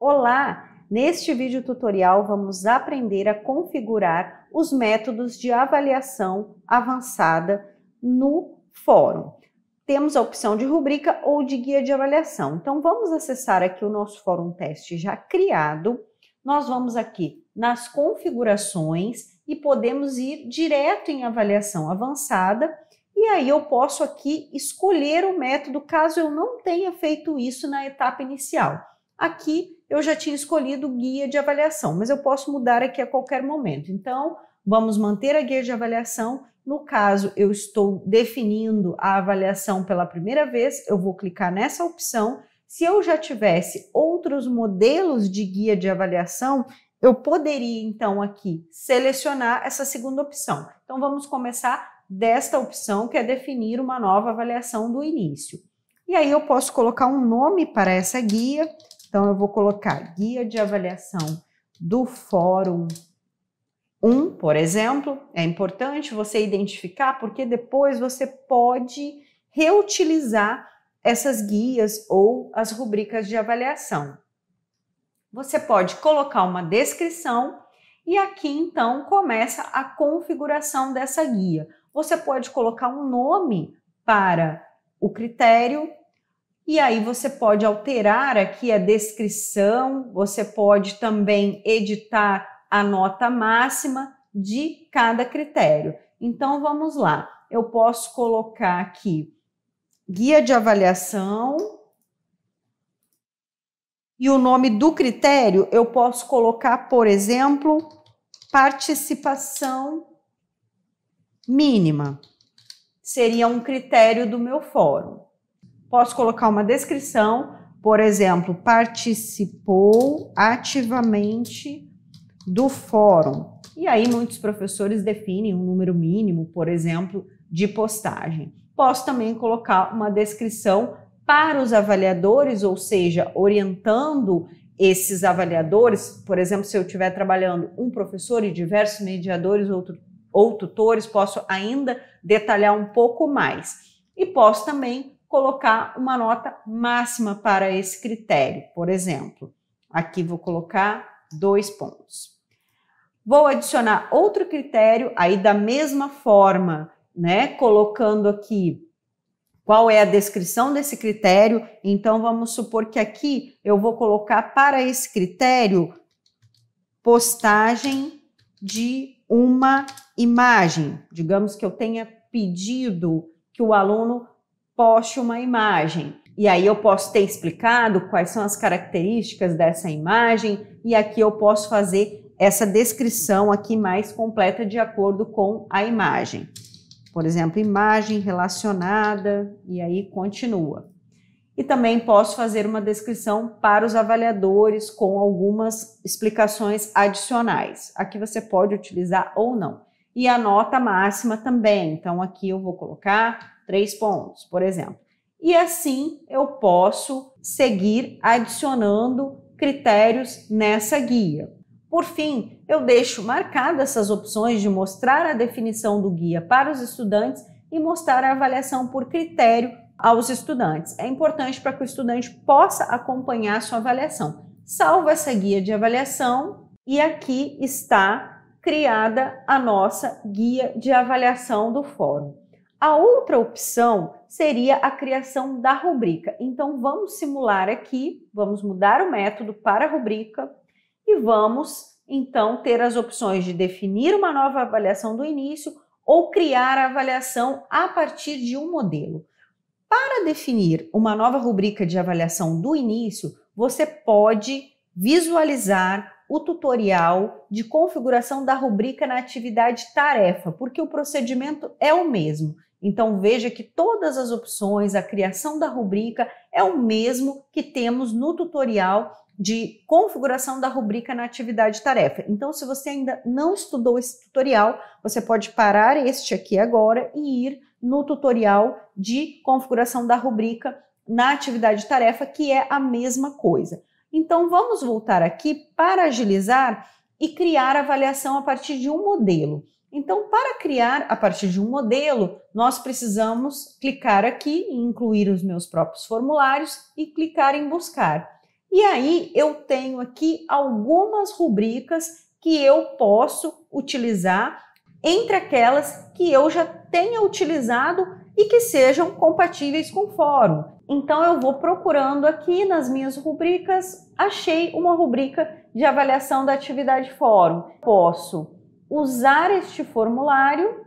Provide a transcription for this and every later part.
Olá! Neste vídeo tutorial vamos aprender a configurar os métodos de avaliação avançada no fórum. Temos a opção de rubrica ou de guia de avaliação. Então vamos acessar aqui o nosso fórum teste já criado. Nós vamos aqui nas configurações e podemos ir direto em avaliação avançada. E aí eu posso aqui escolher o método caso eu não tenha feito isso na etapa inicial. Aqui eu já tinha escolhido o guia de avaliação, mas eu posso mudar aqui a qualquer momento. Então, vamos manter a guia de avaliação. No caso, eu estou definindo a avaliação pela primeira vez, eu vou clicar nessa opção. Se eu já tivesse outros modelos de guia de avaliação, eu poderia então aqui selecionar essa segunda opção. Então vamos começar desta opção que é definir uma nova avaliação do início. E aí eu posso colocar um nome para essa guia, então, eu vou colocar guia de avaliação do fórum 1, um, por exemplo. É importante você identificar, porque depois você pode reutilizar essas guias ou as rubricas de avaliação. Você pode colocar uma descrição e aqui então começa a configuração dessa guia. Você pode colocar um nome para o critério e aí você pode alterar aqui a descrição, você pode também editar a nota máxima de cada critério. Então vamos lá. Eu posso colocar aqui guia de avaliação e o nome do critério eu posso colocar, por exemplo, participação mínima. Seria um critério do meu fórum. Posso colocar uma descrição, por exemplo, participou ativamente do fórum. E aí muitos professores definem um número mínimo, por exemplo, de postagem. Posso também colocar uma descrição para os avaliadores, ou seja, orientando esses avaliadores, por exemplo, se eu estiver trabalhando um professor e diversos mediadores outro, ou tutores, posso ainda detalhar um pouco mais. E posso também colocar uma nota máxima para esse critério. Por exemplo, aqui vou colocar dois pontos. Vou adicionar outro critério aí da mesma forma, né? Colocando aqui qual é a descrição desse critério. Então, vamos supor que aqui eu vou colocar para esse critério postagem de uma imagem. Digamos que eu tenha pedido que o aluno poste uma imagem. E aí eu posso ter explicado quais são as características dessa imagem e aqui eu posso fazer essa descrição aqui mais completa de acordo com a imagem. Por exemplo, imagem relacionada e aí continua. E também posso fazer uma descrição para os avaliadores com algumas explicações adicionais. Aqui você pode utilizar ou não. E a nota máxima também. Então aqui eu vou colocar três pontos, por exemplo. E assim eu posso seguir adicionando critérios nessa guia. Por fim, eu deixo marcadas essas opções de mostrar a definição do guia para os estudantes e mostrar a avaliação por critério aos estudantes. É importante para que o estudante possa acompanhar a sua avaliação. Salva essa guia de avaliação e aqui está criada a nossa guia de avaliação do fórum. A outra opção seria a criação da rubrica. Então vamos simular aqui, vamos mudar o método para a rubrica e vamos então ter as opções de definir uma nova avaliação do início ou criar a avaliação a partir de um modelo. Para definir uma nova rubrica de avaliação do início, você pode visualizar o tutorial de configuração da rubrica na atividade tarefa, porque o procedimento é o mesmo. Então veja que todas as opções, a criação da rubrica é o mesmo que temos no tutorial de configuração da rubrica na atividade tarefa. Então, se você ainda não estudou esse tutorial, você pode parar este aqui agora e ir no tutorial de configuração da rubrica na atividade tarefa, que é a mesma coisa. Então, vamos voltar aqui para agilizar e criar avaliação a partir de um modelo. Então, para criar a partir de um modelo, nós precisamos clicar aqui em incluir os meus próprios formulários e clicar em buscar. E aí eu tenho aqui algumas rubricas que eu posso utilizar entre aquelas que eu já tenha utilizado e que sejam compatíveis com o fórum. Então eu vou procurando aqui nas minhas rubricas, achei uma rubrica de avaliação da atividade fórum. Posso usar este formulário,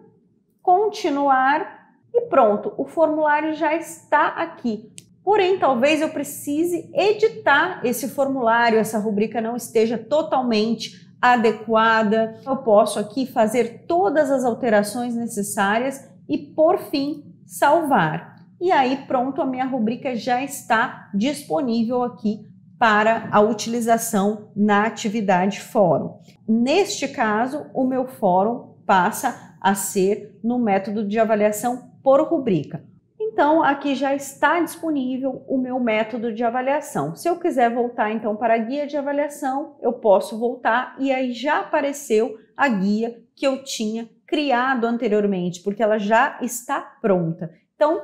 continuar e pronto, o formulário já está aqui. Porém, talvez eu precise editar esse formulário, essa rubrica não esteja totalmente adequada. Eu posso aqui fazer todas as alterações necessárias e, por fim, salvar. E aí, pronto, a minha rubrica já está disponível aqui para a utilização na atividade fórum. Neste caso, o meu fórum passa a ser no método de avaliação por rubrica. Então, aqui já está disponível o meu método de avaliação. Se eu quiser voltar então para a guia de avaliação, eu posso voltar e aí já apareceu a guia que eu tinha criado anteriormente, porque ela já está pronta. Então,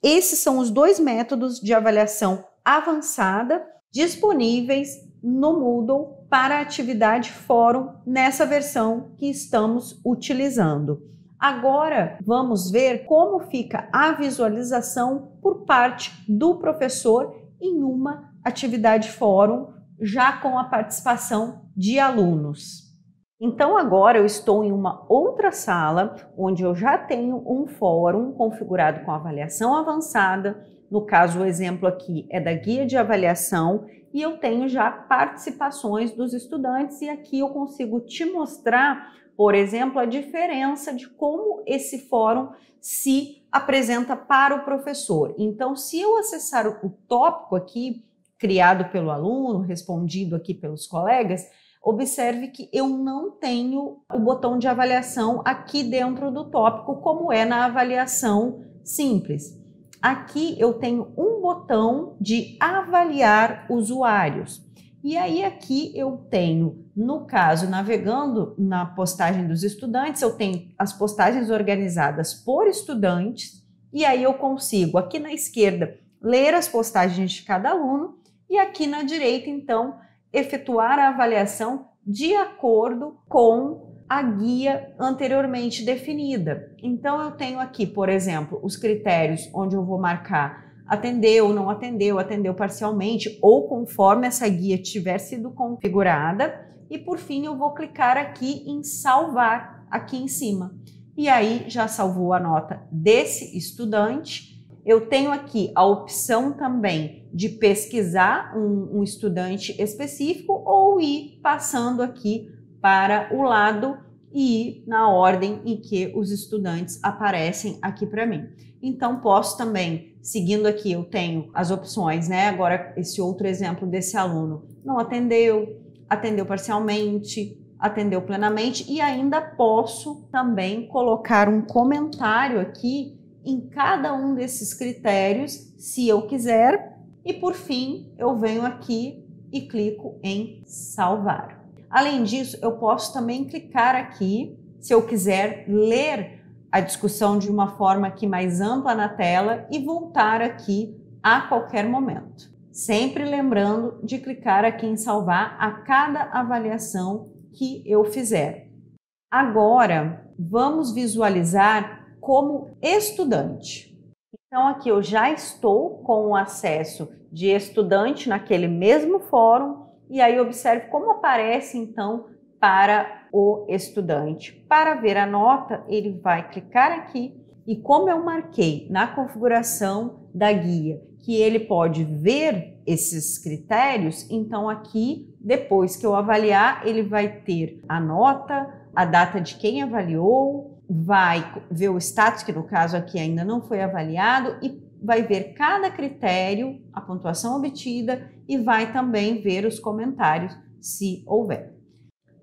esses são os dois métodos de avaliação avançada disponíveis no Moodle para a atividade fórum nessa versão que estamos utilizando. Agora vamos ver como fica a visualização por parte do professor em uma atividade fórum, já com a participação de alunos. Então agora eu estou em uma outra sala onde eu já tenho um fórum configurado com avaliação avançada, no caso, o exemplo aqui é da guia de avaliação e eu tenho já participações dos estudantes e aqui eu consigo te mostrar, por exemplo, a diferença de como esse fórum se apresenta para o professor. Então, se eu acessar o tópico aqui criado pelo aluno, respondido aqui pelos colegas, observe que eu não tenho o botão de avaliação aqui dentro do tópico como é na avaliação simples. Aqui eu tenho um botão de avaliar usuários. E aí aqui eu tenho, no caso, navegando na postagem dos estudantes, eu tenho as postagens organizadas por estudantes, e aí eu consigo aqui na esquerda ler as postagens de cada aluno e aqui na direita então efetuar a avaliação de acordo com a guia anteriormente definida. Então, eu tenho aqui, por exemplo, os critérios onde eu vou marcar atendeu, não atendeu, atendeu parcialmente ou conforme essa guia tiver sido configurada. E por fim, eu vou clicar aqui em salvar, aqui em cima. E aí já salvou a nota desse estudante. Eu tenho aqui a opção também de pesquisar um, um estudante específico ou ir passando aqui para o lado e na ordem em que os estudantes aparecem aqui para mim. Então, posso também, seguindo aqui, eu tenho as opções, né? Agora, esse outro exemplo desse aluno não atendeu, atendeu parcialmente, atendeu plenamente e ainda posso também colocar um comentário aqui em cada um desses critérios, se eu quiser. E por fim, eu venho aqui e clico em salvar. Além disso, eu posso também clicar aqui, se eu quiser ler a discussão de uma forma aqui mais ampla na tela e voltar aqui a qualquer momento. Sempre lembrando de clicar aqui em salvar a cada avaliação que eu fizer. Agora, vamos visualizar como estudante. Então, aqui eu já estou com o acesso de estudante naquele mesmo fórum e aí observe como aparece então para o estudante. Para ver a nota, ele vai clicar aqui e como eu marquei na configuração da guia que ele pode ver esses critérios, então aqui, depois que eu avaliar, ele vai ter a nota, a data de quem avaliou, vai ver o status, que no caso aqui ainda não foi avaliado, e vai ver cada critério, a pontuação obtida e vai também ver os comentários se houver.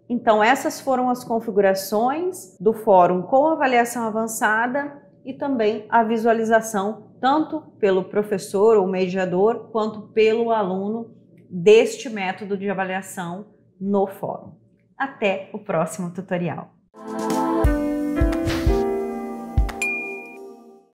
Então, essas foram as configurações do fórum com avaliação avançada e também a visualização, tanto pelo professor ou mediador, quanto pelo aluno, deste método de avaliação no fórum. Até o próximo tutorial!